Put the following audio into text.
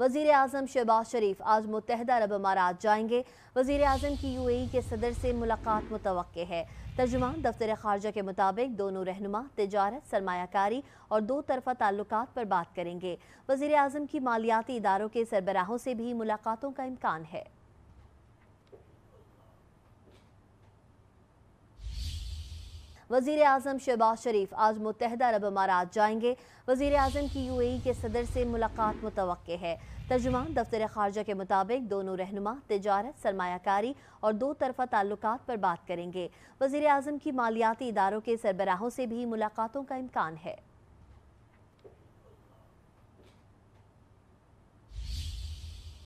वजीर अजम शहबाज शरीफ आज मुतहद अरब अमारात जाएंगे वजीर अजम की यू ए के सदर से मुलाकात मुतव है तर्जुमान दफ्तर खारजा के मुताबिक दोनों रहनुमा तजारत सरमाकारी और दो तरफा ताल्लुक पर बात करेंगे वजीर अजम की मालियाती इदारों के सरबराहों से भी मुलाकातों का इम्कान है वजीर अजम शहबाज शरीफ आज मुतहद अरब अमारात जाएंगे वजीर अजम की यू ए के सदर से मुलाकात मुतव है तर्जुमान दफ्तर खारजा के मुताबिक दोनों रहनुमा तजारत सरमाकारी और दो तरफा ताल्लुक पर बात करेंगे वजीर अजम की मालियाती इदारों के सरबराहों से भी मुलाकातों का इम्कान है